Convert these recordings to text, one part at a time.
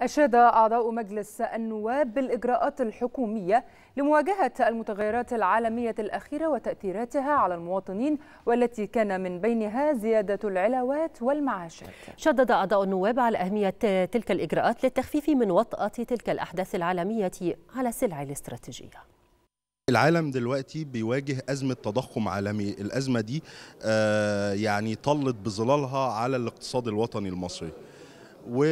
أشاد أعضاء مجلس النواب بالإجراءات الحكومية لمواجهة المتغيرات العالمية الأخيرة وتأثيراتها على المواطنين والتي كان من بينها زيادة العلاوات والمعاشات. شدد أعضاء النواب على أهمية تلك الإجراءات للتخفيف من وطأة تلك الأحداث العالمية على السلع الاستراتيجية. العالم دلوقتي بيواجه أزمة تضخم عالمي الأزمة دي آه، يعني طلت بظلالها على الاقتصاد الوطني المصري و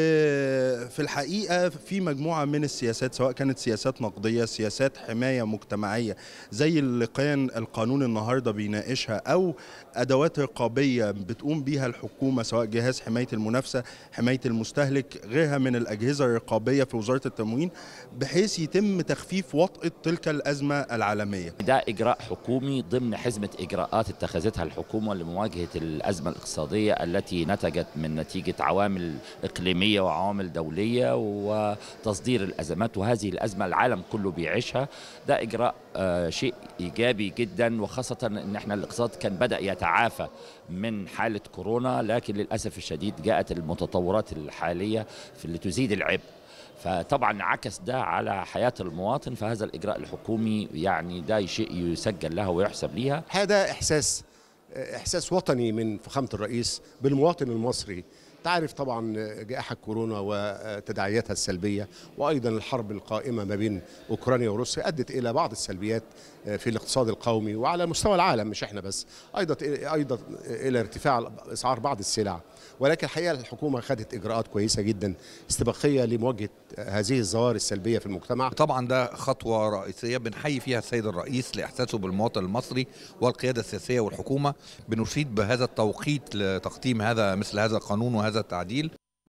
في الحقيقه في مجموعه من السياسات سواء كانت سياسات نقديه سياسات حمايه مجتمعيه زي اللي كان القانون النهارده بيناقشها او ادوات رقابيه بتقوم بيها الحكومه سواء جهاز حمايه المنافسه حمايه المستهلك غيرها من الاجهزه الرقابيه في وزاره التموين بحيث يتم تخفيف وطأة تلك الازمه العالميه ده اجراء حكومي ضمن حزمه اجراءات اتخذتها الحكومه لمواجهه الازمه الاقتصاديه التي نتجت من نتيجه عوامل اقليميه وعوامل دوليه الدولية وتصدير الأزمات وهذه الأزمة العالم كله بيعيشها ده إجراء آه، شيء إيجابي جدا وخاصة أن احنا الاقتصاد كان بدأ يتعافى من حالة كورونا لكن للأسف الشديد جاءت المتطورات الحالية في اللي تزيد العبء فطبعا عكس ده على حياة المواطن فهذا الإجراء الحكومي يعني ده شيء يسجل لها ويحسب ليها هذا إحساس إحساس وطني من فخامة الرئيس بالمواطن المصري تعرف طبعا جائحة كورونا وتداعياتها السلبية وأيضا الحرب القائمة ما بين أوكرانيا وروسيا أدت إلى بعض السلبيات في الاقتصاد القومي وعلى مستوى العالم مش احنا بس أيضا أيضا إلى ارتفاع أسعار بعض السلع ولكن الحقيقة الحكومة خدت إجراءات كويسة جدا استباقية لمواجهة هذه الظواهر السلبية في المجتمع طبعا ده خطوة رئيسية بنحيي فيها السيد الرئيس لإحساسه بالمواطن المصري والقيادة السياسية والحكومة بنشيد بهذا التوقيت لتقديم هذا مثل هذا القانون وهذا هذا التعديل